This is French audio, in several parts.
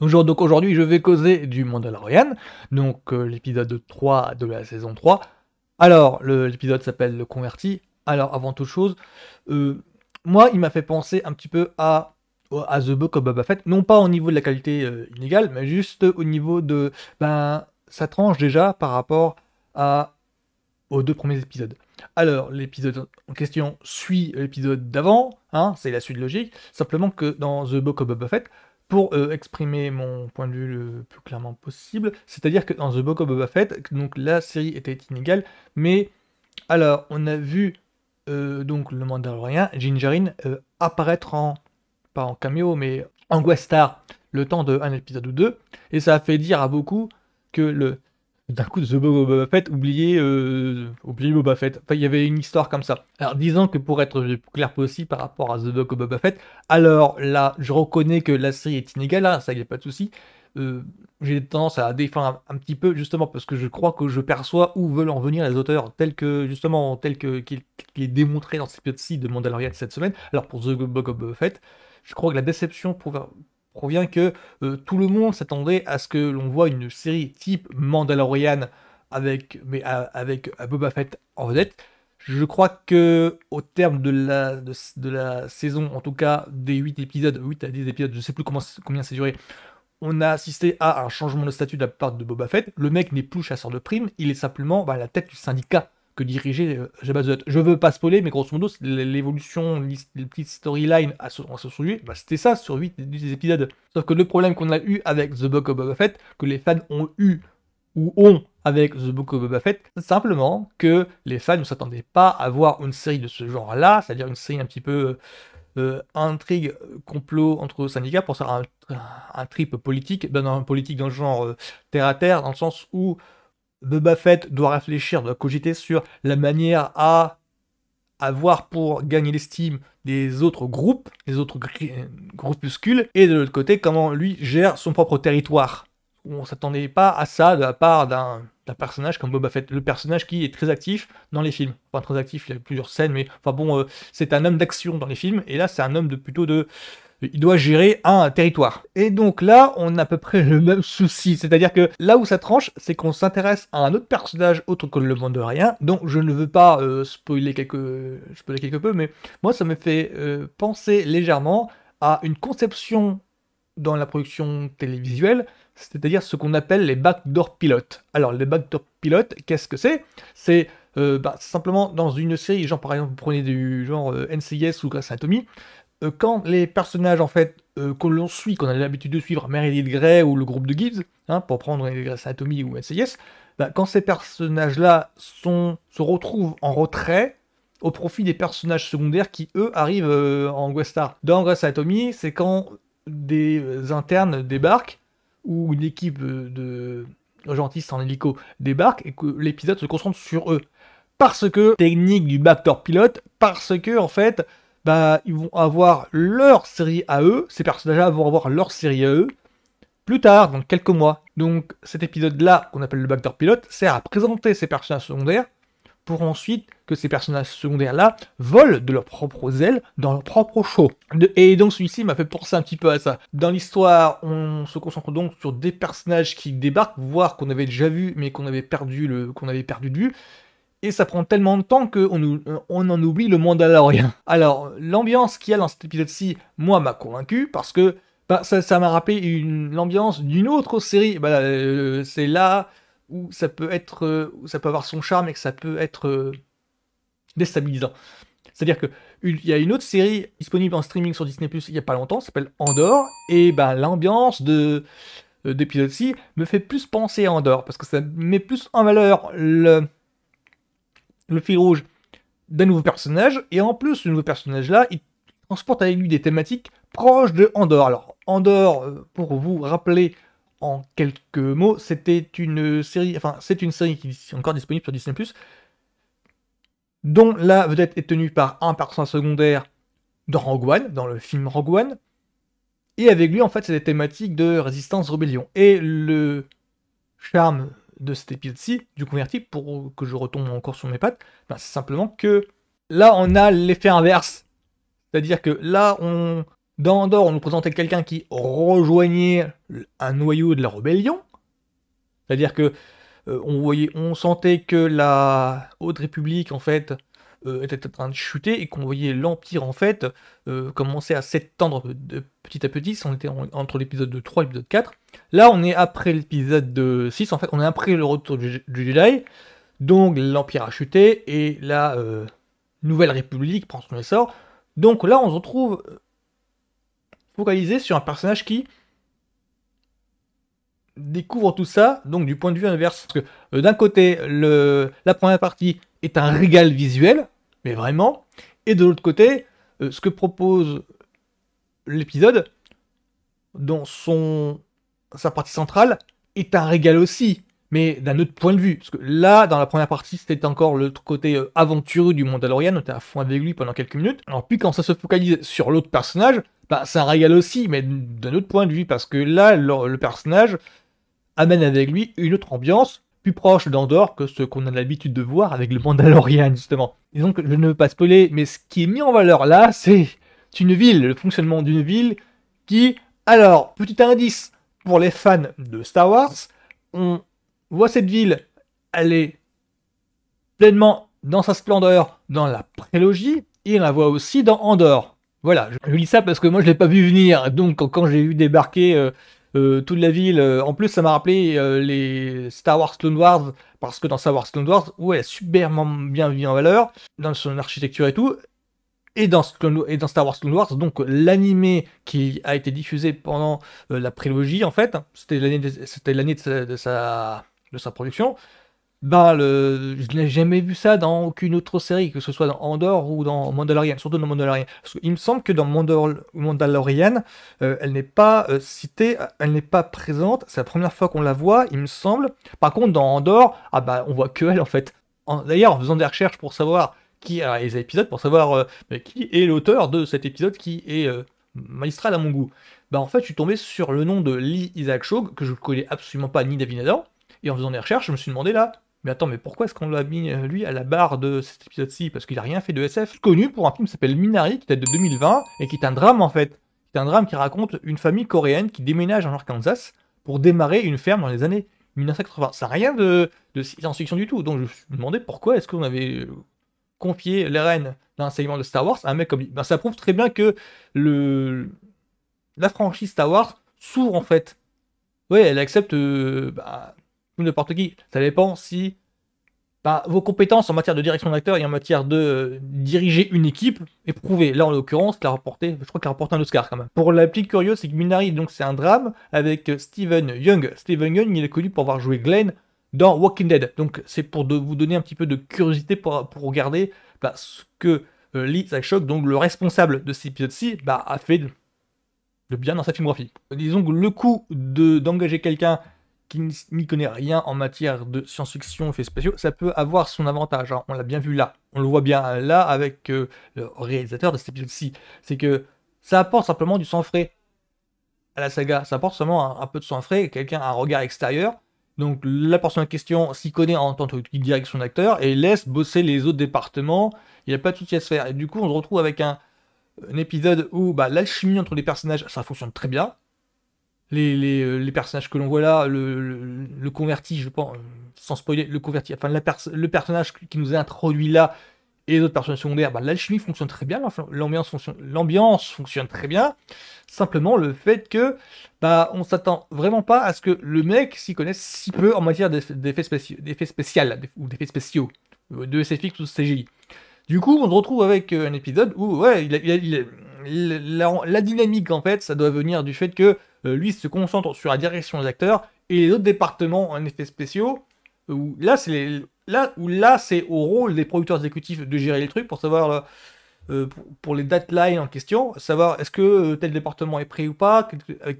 Donc aujourd'hui, je vais causer du Mandalorian, donc euh, l'épisode 3 de la saison 3. Alors, l'épisode s'appelle Le Converti. Alors, avant toute chose, euh, moi, il m'a fait penser un petit peu à, The Book of Boba Fett, non pas au niveau de la qualité euh, inégale, mais juste au niveau de. Ben, ça tranche déjà par rapport à, aux deux premiers épisodes. Alors, l'épisode en question suit l'épisode d'avant, hein, c'est la suite logique, simplement que dans The Book of Boba Fett, pour euh, exprimer mon point de vue le plus clairement possible, c'est-à-dire que dans The Book of Boba Fett, donc la série était inégale, mais alors on a vu euh, donc le Mandalorian, Gingerine, euh, apparaître en pas en cameo mais en guest star le temps d'un épisode ou deux, et ça a fait dire à beaucoup que le d'un coup The Boba Fett, oubliez, euh, Boba Fett. Enfin, il y avait une histoire comme ça. Alors, disons que pour être plus clair possible par rapport à The Book of Boba Fett, alors là, je reconnais que la série est inégale, hein, ça, il n'y a pas de souci. Euh, j'ai tendance à défendre un, petit peu, justement, parce que je crois que je perçois où veulent en venir les auteurs, tel que, justement, tel que qu'il est démontré dans cette épisode-ci de Mandalorian cette semaine. Alors, pour The Book of Boba Fett, je crois que la déception pour, provient que euh, tout le monde s'attendait à ce que l'on voit une série type Mandalorian avec, mais, euh, avec euh, Boba Fett en vedette. Je crois que au terme de la, de, la saison, en tout cas des 8 épisodes, 8 à 10 épisodes, je ne sais plus comment, combien c'est duré, on a assisté à un changement de statut de la part de Boba Fett. Le mec n'est plus chasseur de primes, il est simplement bah, la tête du syndicat que dirigeait euh, Jabba Je veux pas spoiler, mais grosso modo, l'évolution, les petites storylines à ce, sujet, bah, c'était ça sur 8 des épisodes. Sauf que le problème qu'on a eu avec The Book of Boba Fett, que les fans ont eu ou ont avec The Book of Boba Fett, c'est simplement que les fans ne s'attendaient pas à voir une série de ce genre-là, c'est-à-dire une série un petit peu euh, euh, intrigue, complot entre syndicats pour faire un, trip politique, dans ben, un politique dans le genre terre à terre, dans le sens où Boba Fett doit réfléchir, doit cogiter sur la manière à avoir pour gagner l'estime des autres groupes, des autres groupuscules, et de l'autre côté, comment lui gère son propre territoire. On ne s'attendait pas à ça de la part d'un personnage comme Boba Fett, le personnage qui est très actif dans les films. Pas très actif, il y a plusieurs scènes, mais enfin bon, euh, c'est un homme d'action dans les films, et là, c'est un homme de plutôt de, il doit gérer un territoire. Et donc là, on a à peu près le même souci. C'est-à-dire que là où ça tranche, c'est qu'on s'intéresse à un autre personnage autre que le Monde de Rien, Donc je ne veux pas euh, spoiler, quelque... quelque peu, mais moi ça me fait euh, penser légèrement à une conception dans la production télévisuelle, c'est-à-dire ce qu'on appelle les backdoor pilotes. Alors les backdoor pilotes, qu'est-ce que c'est C'est euh, bah, simplement dans une série, genre par exemple vous prenez du genre NCIS ou Grâce Anatomy, euh, quand les personnages en fait euh, que l'on suit, qu'on a l'habitude de suivre, Meredith Gray ou le groupe de Gibbs, hein, pour prendre les Anatomy ou NCIS, bah, quand ces personnages-là sont, se retrouvent en retrait au profit des personnages secondaires qui, eux, arrivent euh, en Westar. Star. Dans Grey's Anatomy, c'est quand des internes débarquent, ou une équipe de en hélico débarque, et que l'épisode se concentre sur eux. Parce que, technique du backdoor pilote, parce que, en fait, bah, ils vont avoir leur série à eux, ces personnages-là vont avoir leur série à eux, plus tard, dans quelques mois. Donc cet épisode-là, qu'on appelle le backdoor pilote, sert à présenter ces personnages secondaires pour ensuite que ces personnages secondaires-là volent de leurs propres ailes dans leur propre show. Et donc celui-ci m'a fait penser un petit peu à ça. Dans l'histoire, on se concentre donc sur des personnages qui débarquent, voire qu'on avait déjà vu, mais qu'on avait perdu le, qu'on avait perdu de vue et ça prend tellement de temps qu'on euh, on en oublie le Mandalorian. Alors, l'ambiance qu'il y a dans cet épisode-ci, moi, m'a convaincu parce que bah, ça m'a rappelé l'ambiance d'une autre série. Bah, euh, c'est là où ça peut être, euh, où ça peut avoir son charme et que ça peut être déstabilisant. C'est-à-dire que il y a une autre série disponible en streaming sur Disney Plus il n'y a pas longtemps, ça s'appelle Andorre, et bah, l'ambiance de d'épisode-ci me fait plus penser à Andorre parce que ça met plus en valeur le, le fil rouge d'un nouveau personnage, et en plus, ce nouveau personnage-là, il transporte avec lui des thématiques proches de Andor. Alors, Andor euh, pour vous rappeler en quelques mots, c'était une série, enfin, c'est une série qui est encore disponible sur Disney+, dont la vedette est tenue par un personnage secondaire dans Rogue One, dans le film Rogue One, et avec lui, en fait, c'est des thématiques de résistance-rébellion. Et le charme de cette épisode ci du converti, pour que je retombe encore sur mes pattes, ben, c'est simplement que là, on a l'effet inverse. C'est-à-dire que là, on, dans Andorre, on nous présentait quelqu'un qui rejoignait un noyau de la rébellion. C'est-à-dire que euh, on, voyait, on sentait que la Haute République, en fait, euh, était en train de chuter et qu'on voyait l'Empire en fait euh, commencer à s'étendre petit à petit. On était entre l'épisode 3 et l'épisode 4. Là, on est après l'épisode 6, en fait, on est après le retour du, Jedi. Donc l'Empire a chuté et la euh, Nouvelle République prend son essor. Donc là, on se retrouve focalisé sur un personnage qui découvre tout ça, donc du point de vue inverse. Parce que d'un côté, la première partie est un régal visuel, mais vraiment. Et de l'autre côté, euh, ce que propose l'épisode, dans son sa partie centrale, est un régal aussi, mais d'un autre point de vue. Parce que là, dans la première partie, c'était encore le côté euh, aventureux du Mandalorian, on était à fond avec lui pendant quelques minutes. Alors puis quand ça se focalise sur l'autre personnage, bah, c'est un régal aussi, mais d'un autre point de vue, parce que là, le personnage amène avec lui une autre ambiance, proche d'Andorre que ce qu'on a l'habitude de voir avec le Mandalorian, justement. Et que je ne veux pas spoiler, mais ce qui est mis en valeur là, c'est une ville, le fonctionnement d'une ville qui... Alors, petit indice pour les fans de Star Wars, on voit cette ville, elle est pleinement dans sa splendeur dans la prélogie, et on la voit aussi dans Andorre. Voilà, je, dis lis ça parce que moi je l'ai pas vu venir, donc quand, j'ai vu débarquer... Euh, euh, toute la ville. Euh, en plus, ça m'a rappelé euh, les Star Wars Clone Wars, parce que dans Star Wars Clone Wars, ouais, super bien mis en valeur, dans son architecture et tout. Et dans, et dans Star Wars Clone Wars, donc l'animé qui a été diffusé pendant la prélogie, en fait, c'était l'année de, de sa production, ben, le, je n'ai jamais vu ça dans aucune autre série, que ce soit dans Andor ou dans Mandalorian, surtout dans Mandalorian. Parce il me semble que dans Mandalorian, euh, elle n'est pas euh, citée, elle n'est pas présente. C'est la première fois qu'on la voit, il me semble. Par contre, dans Andorre, ah bah, on voit que elle en fait. D'ailleurs, en faisant des recherches pour savoir qui a les épisodes, pour savoir euh, qui est l'auteur de cet épisode qui est magistral à mon goût, bah en fait, je suis tombé sur le nom de Lee Isaac Shog, que je ne connais absolument pas ni David Et en faisant des recherches, je me suis demandé là, mais attends, mais pourquoi est-ce qu'on l'a mis, euh, lui, à la barre de cet épisode-ci Parce qu'il a rien fait de SF. Connu pour un film qui s'appelle Minari, qui date de 2020, et qui est un drame, en fait. C'est un drame qui raconte une famille coréenne qui déménage en Arkansas pour démarrer une ferme dans les années 1980. Ça n'a rien de, de science-fiction du tout. Donc je me suis demandé pourquoi est-ce qu'on avait euh, confié les rênes d'un de Star Wars à un mec comme lui. Ben, ça prouve très bien que le la franchise Star Wars s'ouvre en fait. Ouais, elle accepte euh, bah, ou n'importe qui. Ça dépend si bah, vos compétences en matière de direction d'acteur et en matière de euh, diriger une équipe est Là, en l'occurrence, la rapporté je crois qu'elle remporté un Oscar quand même. Pour la petite curieuse, c'est que Minari, donc c'est un drame avec euh, Steven Young. Steven Young, il est connu pour avoir joué Glenn dans Walking Dead. Donc c'est pour vous donner un petit peu de curiosité pour, regarder bah, ce que euh, Lee Sachok, donc le responsable de cet épisode-ci, bah, a fait de, bien dans sa filmographie. Disons que le coup d'engager quelqu'un n'y connaît rien en matière de science-fiction, effets spatiaux. ça peut avoir son avantage. Hein. On l'a bien vu là. On le voit bien là avec euh, le réalisateur de cet épisode-ci. C'est que ça apporte simplement du sang frais à la saga. Ça apporte seulement un, peu de sang frais, quelqu'un a un regard extérieur. Donc la personne en question s'y connaît en tant que direction son et laisse bosser les autres départements. Il n'y a pas de souci à se faire. Et du coup, on se retrouve avec un, épisode où bah, l'alchimie entre les personnages, ça fonctionne très bien les, euh, les, personnages que l'on voit là, le, le, converti, je pense, euh, sans spoiler, le converti, enfin la le personnage qui nous est introduit là et les autres personnages secondaires, bah, l'alchimie fonctionne très bien, l'ambiance fonctionne, fonctionne très bien. Simplement le fait que bah, on s'attend vraiment pas à ce que le mec s'y connaisse si peu en matière d'effets spéciaux, spéciaux ou d'effets spéciaux, euh, de SFX ou de CGI. Du coup, on se retrouve avec un épisode où ouais, il la, dynamique en fait, ça doit venir du fait que euh, lui se concentre sur la direction des acteurs, et les autres départements en effet spéciaux, où là c'est là, où là c'est au rôle des producteurs exécutifs de gérer les trucs pour savoir euh, euh, pour, les deadlines en question, savoir est-ce que tel département est prêt ou pas,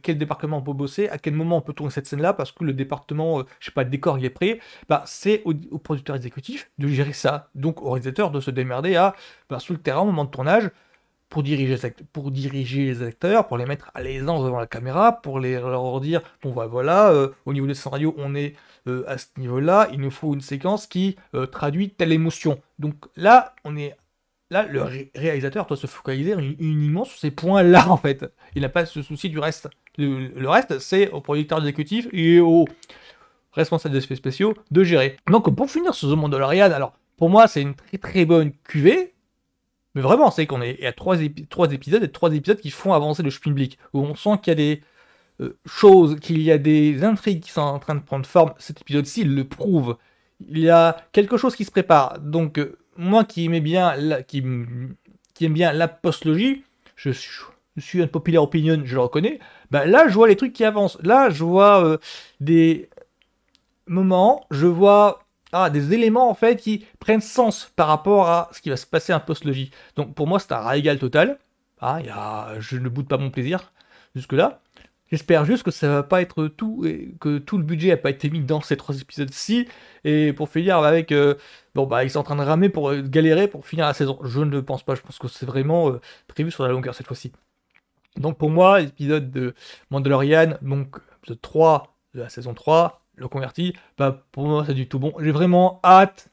quel, département on peut bosser, à quel moment on peut tourner cette scène-là parce que le département, je sais pas, le décor il est prêt, bah, c'est au, producteurs producteur exécutif de gérer ça, donc au réalisateur de se démerder à, bah, sous le terrain au moment de tournage, pour diriger, pour diriger les acteurs, pour les mettre à l'aisance devant la caméra, pour les, leur dire bon bah, voilà, euh, au niveau des scénarios on est euh, à ce niveau-là, il nous faut une séquence qui euh, traduit telle émotion. Donc là, on est là, le réalisateur doit se focaliser uniquement sur ces points-là en fait. Il n'a pas ce souci du reste. Le, reste, c'est au producteur exécutif et au responsable des effets spéciaux de gérer. Donc pour finir sur de Mandalorian, alors pour moi, c'est une très très bonne cuvée mais vraiment, c'est qu'on est à trois, trois épisodes et trois épisodes qui font avancer le Schmilblick, où on sent qu'il y a des euh, choses, qu'il y a des intrigues qui sont en train de prendre forme. Cet épisode-ci le prouve. Il y a quelque chose qui se prépare. Donc, euh, moi qui bien qui, aime bien la postlogie, je suis je suis un populaire opinion, je le reconnais, bah, là, je vois les trucs qui avancent. Là, je vois euh, des moments, je vois ah, des éléments en fait qui prennent sens par rapport à ce qui va se passer un post-logis. Donc pour moi, c'est un régal total. Ah, y a, je ne boude pas mon plaisir jusque-là. J'espère juste que ça va pas être tout et que tout le budget a pas été mis dans ces trois épisodes-ci. Et pour finir avec, euh, bon bah ils sont en train de ramer pour euh, galérer pour finir la saison. Je ne pense pas. Je pense que c'est vraiment euh, prévu sur la longueur cette fois-ci. Donc pour moi, l'épisode de Mandalorian, donc épisode 3 de la saison 3, le converti, bah, pour moi c'est du tout bon. J'ai vraiment hâte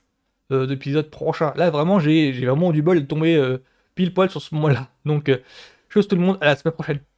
euh, d'épisode prochain. Là vraiment j'ai vraiment du bol de tomber euh, pile poil sur ce moment là Donc je euh, chose tout le monde à la semaine prochaine.